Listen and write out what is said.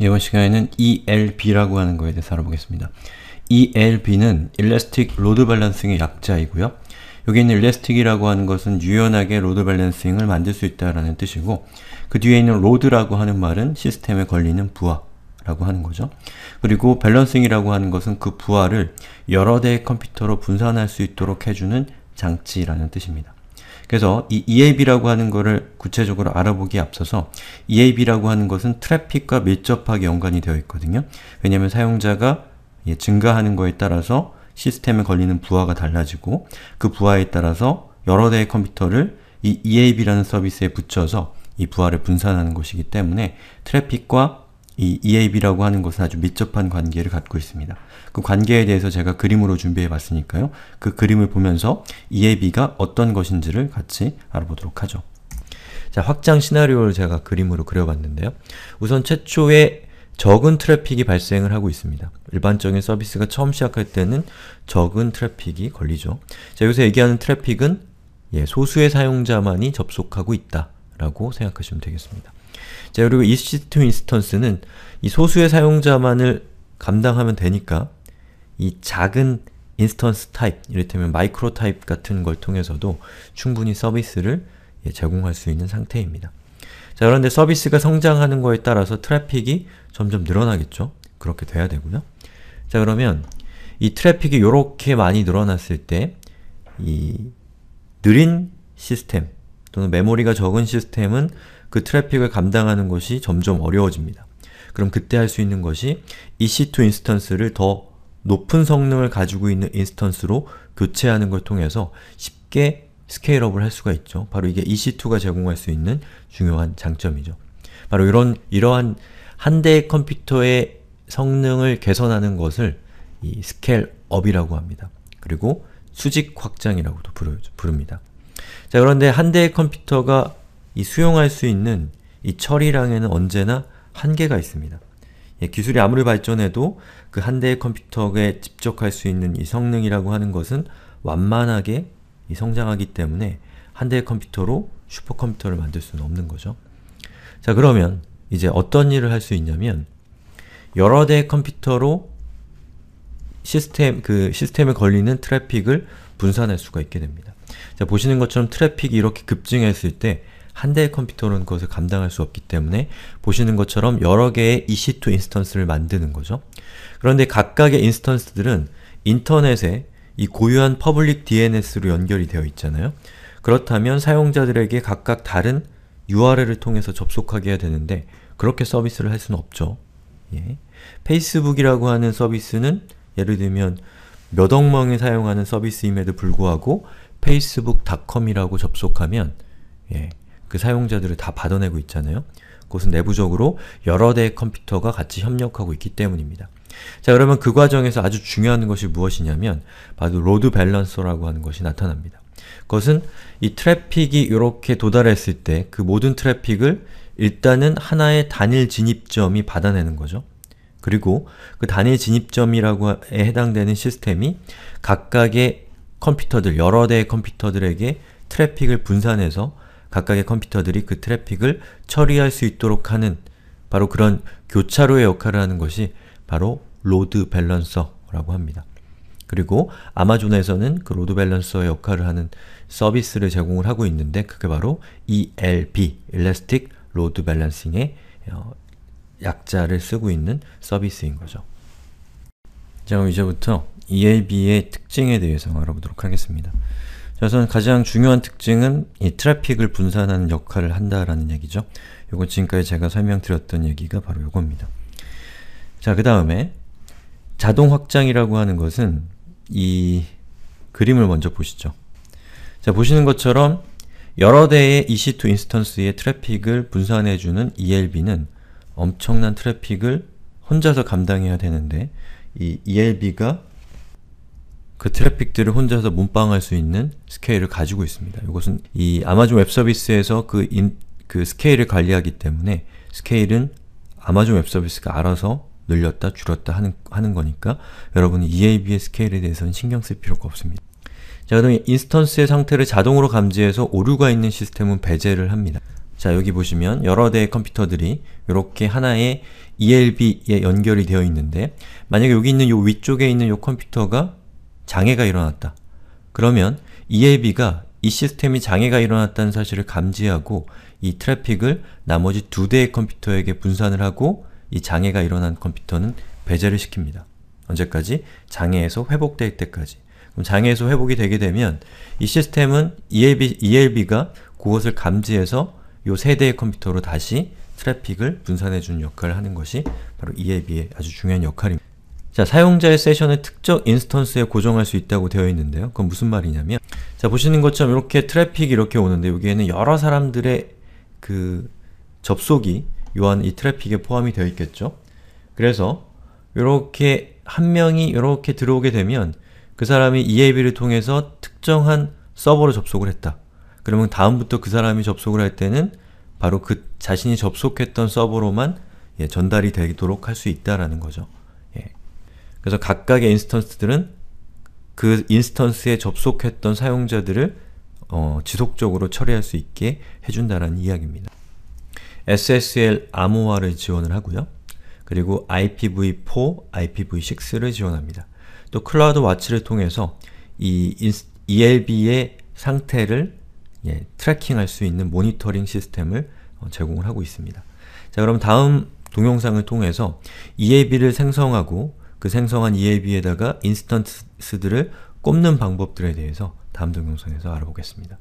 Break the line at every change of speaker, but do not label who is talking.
이번 시간에는 ELB라고 하는 거에 대해서 알아보겠습니다. ELB는 Elastic Load Balancing의 약자이고요. 여기 있는 Elastic이라고 하는 것은 유연하게 로드 밸런 b a 을 만들 수 있다라는 뜻이고 그 뒤에 있는 Load라고 하는 말은 시스템에 걸리는 부하 라고 하는 거죠. 그리고 밸런싱이라고 하는 것은 그 부하를 여러 대의 컴퓨터로 분산할 수 있도록 해주는 장치라는 뜻입니다. 그래서 이 EAB라고 하는 것을 구체적으로 알아보기에 앞서서 EAB라고 하는 것은 트래픽과 밀접하게 연관이 되어 있거든요. 왜냐하면 사용자가 예, 증가하는 것에 따라서 시스템에 걸리는 부하가 달라지고 그 부하에 따라서 여러 대의 컴퓨터를 이 EAB라는 서비스에 붙여서 이 부하를 분산하는 것이기 때문에 트래픽과 이 EAB라고 하는 것은 아주 밀접한 관계를 갖고 있습니다. 그 관계에 대해서 제가 그림으로 준비해 봤으니까요. 그 그림을 보면서 EAB가 어떤 것인지를 같이 알아보도록 하죠. 자, 확장 시나리오를 제가 그림으로 그려봤는데요. 우선 최초에 적은 트래픽이 발생을 하고 있습니다. 일반적인 서비스가 처음 시작할 때는 적은 트래픽이 걸리죠. 자, 여기서 얘기하는 트래픽은 예, 소수의 사용자만이 접속하고 있다 라고 생각하시면 되겠습니다. 자, 그리고 이스트 인스턴스는 이 소수의 사용자만을 감당하면 되니까 이 작은 인스턴스 타입, 이를테면 마이크로 타입 같은 걸 통해서도 충분히 서비스를 예, 제공할 수 있는 상태입니다. 자, 그런데 서비스가 성장하는 거에 따라서 트래픽이 점점 늘어나겠죠? 그렇게 돼야 되고요. 자, 그러면 이 트래픽이 요렇게 많이 늘어났을 때 이 느린 시스템 또는 메모리가 적은 시스템은 그 트래픽을 감당하는 것이 점점 어려워집니다. 그럼 그때 할 수 있는 것이 EC2 인스턴스를 더 높은 성능을 가지고 있는 인스턴스로 교체하는 걸 통해서 쉽게 스케일업을 할 수가 있죠. 바로 이게 EC2가 제공할 수 있는 중요한 장점이죠. 바로 이런, 이러한 한 대의 컴퓨터의 성능을 개선하는 것을 이 스케일업이라고 합니다. 그리고 수직 확장이라고도 부릅니다. 자, 그런데 한 대의 컴퓨터가 이 수용할 수 있는 이 처리량에는 언제나 한계가 있습니다. 예, 기술이 아무리 발전해도 그 한 대의 컴퓨터에 집적할 수 있는 이 성능이라고 하는 것은 완만하게 이 성장하기 때문에 한 대의 컴퓨터로 슈퍼컴퓨터를 만들 수는 없는 거죠. 자 그러면 이제 어떤 일을 할 수 있냐면 여러 대의 컴퓨터로 시스템, 그 시스템에 걸리는 트래픽을 분산할 수가 있게 됩니다. 자 보시는 것처럼 트래픽이 이렇게 급증했을 때한 대의 컴퓨터로는 그것을 감당할 수 없기 때문에 보시는 것처럼 여러 개의 EC2 인스턴스를 만드는 거죠. 그런데 각각의 인스턴스들은 인터넷에 이 고유한 퍼블릭 DNS로 연결이 되어 있잖아요. 그렇다면 사용자들에게 각각 다른 URL을 통해서 접속하게 해야 되는데 그렇게 서비스를 할 수는 없죠. 예. 페이스북이라고 하는 서비스는 예를 들면 몇 억명이 사용하는 서비스임에도 불구하고 페이스북 c o m 이라고 접속하면 예, 그 사용자들을 다 받아내고 있잖아요. 그것은 내부적으로 여러 대의 컴퓨터가 같이 협력하고 있기 때문입니다. 자 그러면 그 과정에서 아주 중요한 것이 무엇이냐면 바로 로드 밸런서라고 하는 것이 나타납니다. 그것은 이 트래픽이 이렇게 도달했을 때 그 모든 트래픽을 일단은 하나의 단일 진입점이 받아내는 거죠. 그리고 그 단일 진입점이라고 에 해당되는 시스템이 각각의 컴퓨터들, 여러 대의 컴퓨터들에게 트래픽을 분산해서 각각의 컴퓨터들이 그 트래픽을 처리할 수 있도록 하는 바로 그런 교차로의 역할을 하는 것이 바로 로드 밸런서라고 합니다. 그리고 아마존에서는 그 로드 밸런서의 역할을 하는 서비스를 제공을 하고 있는데 그게 바로 ELB, Elastic Load Balancing의 어, 약자를 쓰고 있는 서비스인 거죠. 자 그럼 이제부터 ELB의 특징에 대해서 알아보도록 하겠습니다. 저선 가장 중요한 특징은 이 트래픽을 분산하는 역할을 한다라는 얘기죠. 요건 지금까지 제가 설명드렸던 얘기가 바로 요겁니다. 자, 그 다음에 자동 확장이라고 하는 것은 이 그림을 먼저 보시죠. 자, 보시는 것처럼 여러 대의 EC2 인스턴스의 트래픽을 분산해주는 ELB는 엄청난 트래픽을 혼자서 감당해야 되는데 이 ELB가 그 트래픽들을 혼자서 문방할 수 있는 스케일을 가지고 있습니다. 이것은 이 아마존 웹 서비스에서 그, 인, 그 스케일을 관리하기 때문에 스케일은 아마존 웹 서비스가 알아서 늘렸다 줄었다 하는, 하는 거니까 여러분이 EAB의 스케일에 대해서는 신경 쓸 필요가 없습니다. 자그 다음에 인스턴스의 상태를 자동으로 감지해서 오류가 있는 시스템은 배제를 합니다. 자 여기 보시면 여러 대의 컴퓨터들이 이렇게 하나의 ELB에 연결이 되어 있는데 만약에 여기 있는 이 위쪽에 있는 이 컴퓨터가 장애가 일어났다. 그러면 EAB가 이 시스템이 장애가 일어났다는 사실을 감지하고 이 트래픽을 나머지 두 대의 컴퓨터에게 분산을 하고 이 장애가 일어난 컴퓨터는 배제를 시킵니다. 언제까지? 장애에서 회복될 때까지. 그럼 장애에서 회복이 되게 되면 이 시스템은 ELB, ELB가 그것을 감지해서 요 세 대의 컴퓨터로 다시 트래픽을 분산해주는 역할을 하는 것이 바로 ELB의 아주 중요한 역할입니다. 자, 사용자의 세션을 특정 인스턴스에 고정할 수 있다고 되어 있는데요. 그건 무슨 말이냐면 자, 보시는 것처럼 이렇게 트래픽이 이렇게 오는데 여기에는 여러 사람들의 그 접속이 요한 이 트래픽에 포함이 되어 있겠죠? 그래서 이렇게 한 명이 이렇게 들어오게 되면 그 사람이 EAB를 통해서 특정한 서버로 접속을 했다. 그러면 다음부터 그 사람이 접속을 할 때는 바로 그 자신이 접속했던 서버로만 예, 전달이 되도록 할 수 있다라는 거죠. 그래서 각각의 인스턴스들은 그 인스턴스에 접속했던 사용자들을 어, 지속적으로 처리할 수 있게 해준다는 이야기입니다. SSL 암호화를 지원을 하고요. 그리고 IPv4, IPv6를 지원합니다. 또 클라우드 와치를 통해서 이 ELB의 상태를 예, 트래킹할 수 있는 모니터링 시스템을 어, 제공을 하고 있습니다. 자 그럼 다음 동영상을 통해서 ELB를 생성하고 그 생성한 EAB에다가 인스턴스들을 꼽는 방법들에 대해서 다음 동영상에서 알아보겠습니다.